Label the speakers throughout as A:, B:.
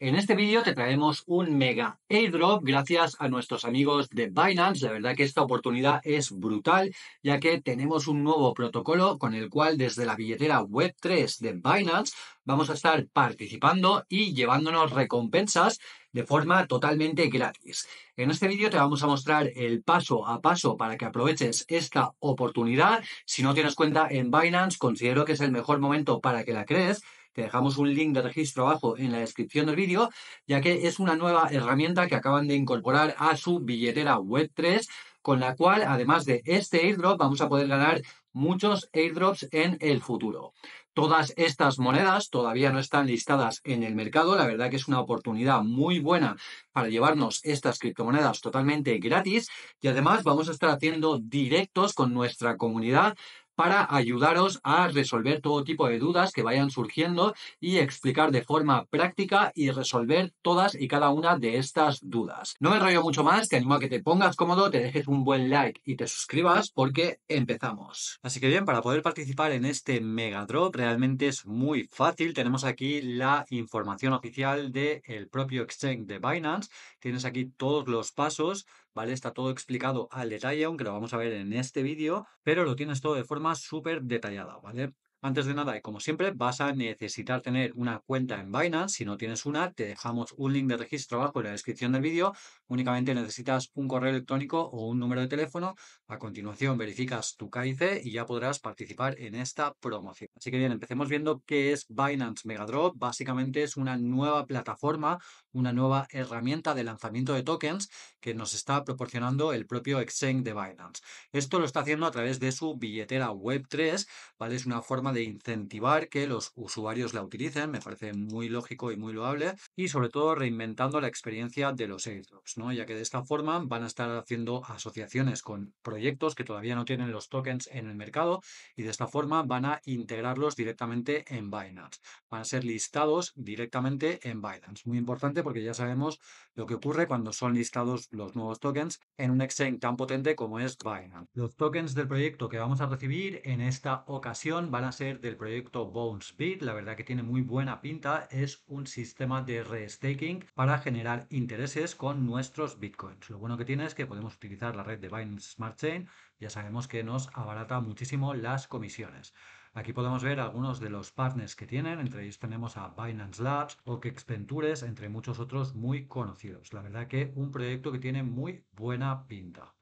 A: En este vídeo te traemos un mega airdrop gracias a nuestros amigos de Binance. La verdad que esta oportunidad es brutal ya que tenemos un nuevo protocolo con el cual desde la billetera Web3 de Binance vamos a estar participando y llevándonos recompensas de forma totalmente gratis. En este vídeo te vamos a mostrar el paso a paso para que aproveches esta oportunidad. Si no tienes cuenta en Binance, considero que es el mejor momento para que la crees te dejamos un link de registro abajo en la descripción del vídeo, ya que es una nueva herramienta que acaban de incorporar a su billetera Web3, con la cual, además de este airdrop, vamos a poder ganar muchos airdrops en el futuro. Todas estas monedas todavía no están listadas en el mercado. La verdad que es una oportunidad muy buena para llevarnos estas criptomonedas totalmente gratis. Y además vamos a estar haciendo directos con nuestra comunidad para ayudaros a resolver todo tipo de dudas que vayan surgiendo y explicar de forma práctica y resolver todas y cada una de estas dudas. No me enrollo mucho más, te animo a que te pongas cómodo, te dejes un buen like y te suscribas porque empezamos. Así que bien, para poder participar en este mega drop realmente es muy fácil. Tenemos aquí la información oficial del el propio exchange de Binance. Tienes aquí todos los pasos ¿vale? Está todo explicado al detalle, aunque lo vamos a ver en este vídeo, pero lo tienes todo de forma súper detallada, ¿vale? Antes de nada, y como siempre, vas a necesitar tener una cuenta en Binance. Si no tienes una, te dejamos un link de registro abajo en la descripción del vídeo. Únicamente necesitas un correo electrónico o un número de teléfono. A continuación, verificas tu KIC y ya podrás participar en esta promoción. Así que bien, empecemos viendo qué es Binance Megadrop. Básicamente es una nueva plataforma, una nueva herramienta de lanzamiento de tokens que nos está proporcionando el propio exchange de Binance. Esto lo está haciendo a través de su billetera Web3, ¿vale? Es una forma de incentivar que los usuarios la utilicen, me parece muy lógico y muy loable, y sobre todo reinventando la experiencia de los airdrops, ¿no? ya que de esta forma van a estar haciendo asociaciones con proyectos que todavía no tienen los tokens en el mercado y de esta forma van a integrarlos directamente en Binance. Van a ser listados directamente en Binance. Muy importante porque ya sabemos lo que ocurre cuando son listados los nuevos tokens en un exchange tan potente como es Binance. Los tokens del proyecto que vamos a recibir en esta ocasión van a ser del proyecto Bones Speed, la verdad que tiene muy buena pinta, es un sistema de restaking para generar intereses con nuestros bitcoins. Lo bueno que tiene es que podemos utilizar la red de Binance Smart Chain, ya sabemos que nos abarata muchísimo las comisiones. Aquí podemos ver algunos de los partners que tienen, entre ellos tenemos a Binance Labs, que Ventures, entre muchos otros muy conocidos. La verdad que un proyecto que tiene muy buena pinta.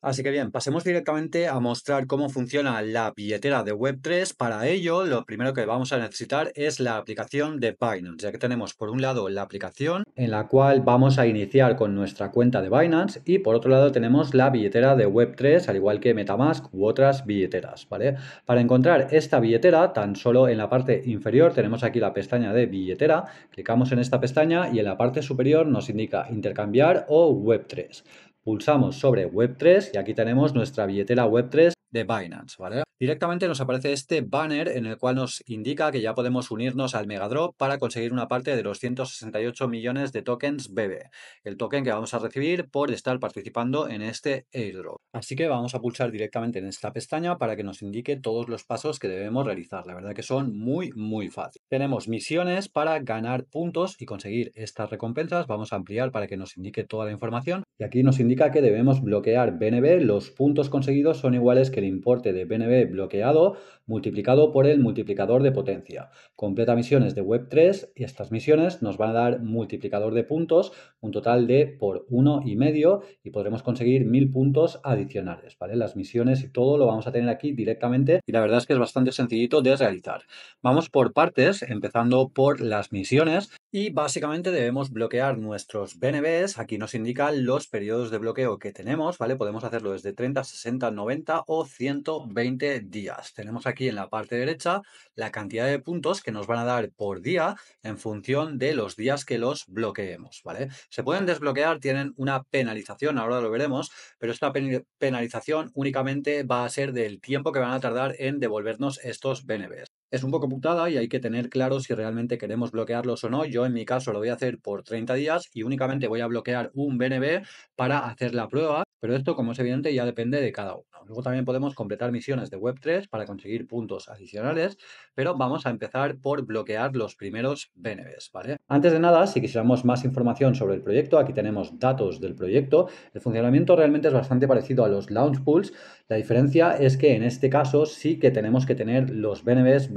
A: Así que bien, pasemos directamente a mostrar cómo funciona la billetera de Web3. Para ello, lo primero que vamos a necesitar es la aplicación de Binance, ya que tenemos por un lado la aplicación en la cual vamos a iniciar con nuestra cuenta de Binance y por otro lado tenemos la billetera de Web3, al igual que Metamask u otras billeteras, ¿vale? Para encontrar esta billetera, tan solo en la parte inferior tenemos aquí la pestaña de billetera, clicamos en esta pestaña y en la parte superior nos indica intercambiar o Web3. Pulsamos sobre Web3 y aquí tenemos nuestra billetera Web3 de Binance, ¿vale? Directamente nos aparece este banner en el cual nos indica que ya podemos unirnos al Megadrop para conseguir una parte de los 168 millones de tokens BB, el token que vamos a recibir por estar participando en este airdrop. Así que vamos a pulsar directamente en esta pestaña para que nos indique todos los pasos que debemos realizar. La verdad que son muy, muy fáciles. Tenemos misiones para ganar puntos y conseguir estas recompensas. Vamos a ampliar para que nos indique toda la información. Y aquí nos indica que debemos bloquear BNB. Los puntos conseguidos son iguales que el importe de BNB bloqueado multiplicado por el multiplicador de potencia. Completa misiones de Web 3 y estas misiones nos van a dar multiplicador de puntos, un total de por uno y medio y podremos conseguir mil puntos adicionales, ¿vale? Las misiones y todo lo vamos a tener aquí directamente y la verdad es que es bastante sencillito de realizar. Vamos por partes, empezando por las misiones y básicamente debemos bloquear nuestros BNBs. Aquí nos indican los periodos de bloqueo que tenemos, ¿vale? Podemos hacerlo desde 30, 60, 90 o 120 días. Tenemos aquí en la parte derecha la cantidad de puntos que nos van a dar por día en función de los días que los bloqueemos, ¿vale? Se pueden desbloquear, tienen una penalización, ahora lo veremos, pero esta penalización únicamente va a ser del tiempo que van a tardar en devolvernos estos BNBs es un poco putada y hay que tener claro si realmente queremos bloquearlos o no. Yo en mi caso lo voy a hacer por 30 días y únicamente voy a bloquear un BNB para hacer la prueba, pero esto como es evidente ya depende de cada uno. Luego también podemos completar misiones de Web3 para conseguir puntos adicionales, pero vamos a empezar por bloquear los primeros BNBs, ¿vale? Antes de nada, si quisiéramos más información sobre el proyecto, aquí tenemos datos del proyecto. El funcionamiento realmente es bastante parecido a los launch pools. La diferencia es que en este caso sí que tenemos que tener los BNBs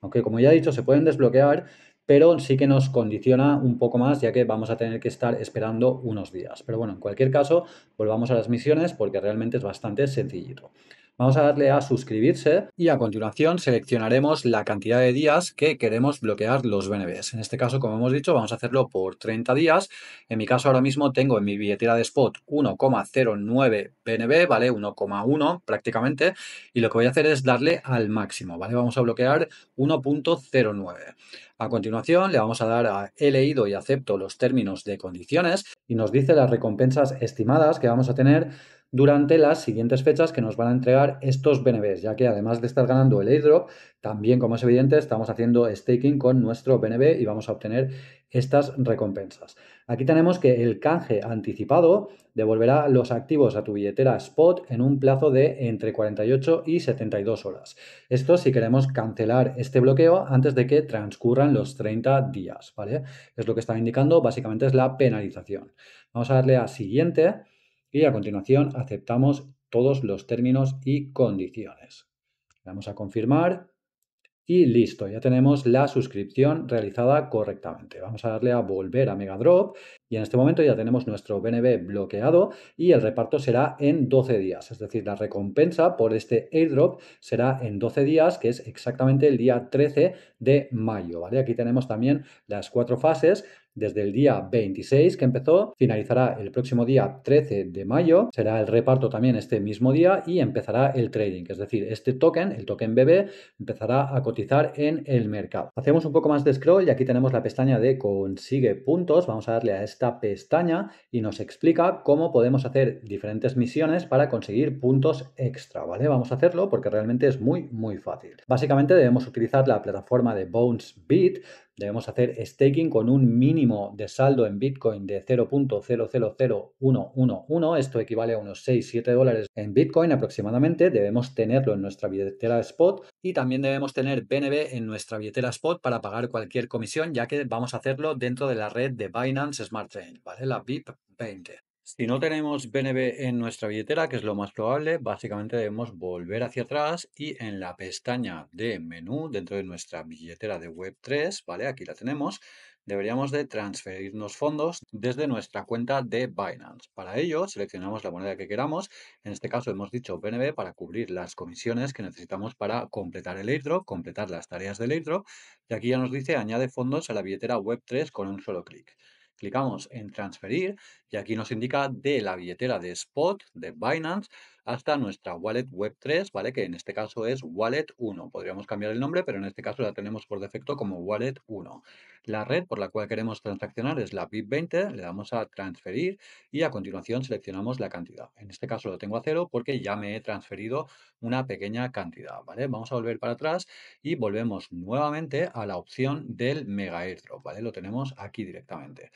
A: aunque como ya he dicho, se pueden desbloquear, pero sí que nos condiciona un poco más ya que vamos a tener que estar esperando unos días. Pero bueno, en cualquier caso, volvamos a las misiones porque realmente es bastante sencillito. Vamos a darle a suscribirse y a continuación seleccionaremos la cantidad de días que queremos bloquear los BNBs. En este caso, como hemos dicho, vamos a hacerlo por 30 días. En mi caso ahora mismo tengo en mi billetera de spot 1,09 BNB, ¿vale? 1,1 prácticamente. Y lo que voy a hacer es darle al máximo, ¿vale? Vamos a bloquear 1.09. A continuación le vamos a dar a he leído y acepto los términos de condiciones y nos dice las recompensas estimadas que vamos a tener durante las siguientes fechas que nos van a entregar estos BNBs, ya que además de estar ganando el airdrop, también como es evidente estamos haciendo staking con nuestro BNB y vamos a obtener estas recompensas. Aquí tenemos que el canje anticipado devolverá los activos a tu billetera spot en un plazo de entre 48 y 72 horas. Esto si queremos cancelar este bloqueo antes de que transcurran los 30 días, ¿vale? Es lo que está indicando, básicamente es la penalización. Vamos a darle a siguiente y a continuación aceptamos todos los términos y condiciones. Vamos a confirmar y listo, ya tenemos la suscripción realizada correctamente. Vamos a darle a volver a Megadrop y en este momento ya tenemos nuestro BNB bloqueado y el reparto será en 12 días. Es decir, la recompensa por este airdrop será en 12 días, que es exactamente el día 13 de mayo. ¿vale? Aquí tenemos también las cuatro fases desde el día 26 que empezó, finalizará el próximo día 13 de mayo, será el reparto también este mismo día y empezará el trading, es decir, este token, el token BB, empezará a cotizar en el mercado. Hacemos un poco más de scroll y aquí tenemos la pestaña de consigue puntos, vamos a darle a esta pestaña y nos explica cómo podemos hacer diferentes misiones para conseguir puntos extra, ¿vale? Vamos a hacerlo porque realmente es muy, muy fácil. Básicamente debemos utilizar la plataforma de Bones Beat Debemos hacer staking con un mínimo de saldo en Bitcoin de 0.000111. Esto equivale a unos 6-7 dólares en Bitcoin aproximadamente. Debemos tenerlo en nuestra billetera spot y también debemos tener BNB en nuestra billetera spot para pagar cualquier comisión, ya que vamos a hacerlo dentro de la red de Binance Smart Chain, ¿vale? La BIP 20. Si no tenemos BNB en nuestra billetera, que es lo más probable, básicamente debemos volver hacia atrás y en la pestaña de menú dentro de nuestra billetera de Web3, ¿vale? Aquí la tenemos, deberíamos de transferirnos fondos desde nuestra cuenta de Binance. Para ello, seleccionamos la moneda que queramos. En este caso hemos dicho BNB para cubrir las comisiones que necesitamos para completar el airdrop, completar las tareas del airdrop. Y aquí ya nos dice añade fondos a la billetera Web3 con un solo clic. Clicamos en transferir y aquí nos indica de la billetera de Spot de Binance hasta nuestra wallet web 3, ¿vale? Que en este caso es wallet 1. Podríamos cambiar el nombre, pero en este caso la tenemos por defecto como wallet 1. La red por la cual queremos transaccionar es la BIP20, le damos a transferir y a continuación seleccionamos la cantidad. En este caso lo tengo a cero porque ya me he transferido una pequeña cantidad, ¿vale? Vamos a volver para atrás y volvemos nuevamente a la opción del mega airdrop, ¿vale? Lo tenemos aquí directamente.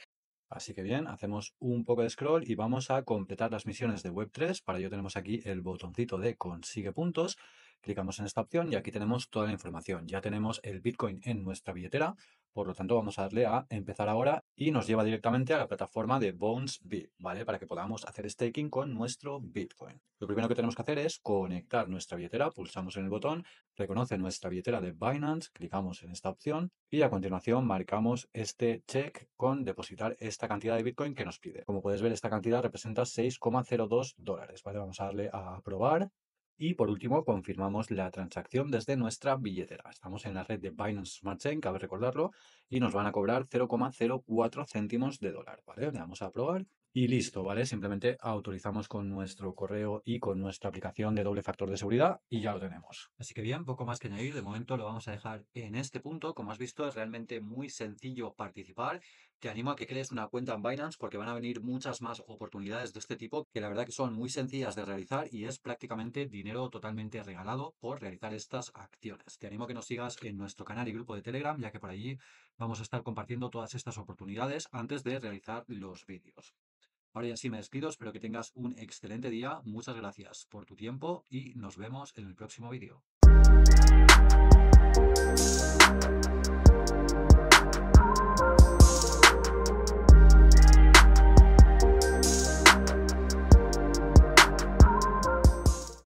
A: Así que bien, hacemos un poco de scroll y vamos a completar las misiones de Web3. Para ello tenemos aquí el botoncito de consigue puntos Clicamos en esta opción y aquí tenemos toda la información. Ya tenemos el Bitcoin en nuestra billetera, por lo tanto vamos a darle a empezar ahora y nos lleva directamente a la plataforma de Bones Bit, ¿vale? Para que podamos hacer staking con nuestro Bitcoin. Lo primero que tenemos que hacer es conectar nuestra billetera, pulsamos en el botón, reconoce nuestra billetera de Binance, clicamos en esta opción y a continuación marcamos este check con depositar esta cantidad de Bitcoin que nos pide. Como puedes ver, esta cantidad representa 6,02 dólares, ¿vale? Vamos a darle a aprobar y por último, confirmamos la transacción desde nuestra billetera. Estamos en la red de Binance Smart Chain, cabe recordarlo, y nos van a cobrar 0,04 céntimos de dólar. ¿vale? Le vamos a probar y listo, ¿vale? Simplemente autorizamos con nuestro correo y con nuestra aplicación de doble factor de seguridad y ya lo tenemos. Así que bien, poco más que añadir. De momento lo vamos a dejar en este punto. Como has visto, es realmente muy sencillo participar. Te animo a que crees una cuenta en Binance porque van a venir muchas más oportunidades de este tipo que la verdad que son muy sencillas de realizar y es prácticamente dinero totalmente regalado por realizar estas acciones. Te animo a que nos sigas en nuestro canal y grupo de Telegram ya que por allí vamos a estar compartiendo todas estas oportunidades antes de realizar los vídeos. Ahora ya sí me despido, espero que tengas un excelente día, muchas gracias por tu tiempo y nos vemos en el próximo vídeo.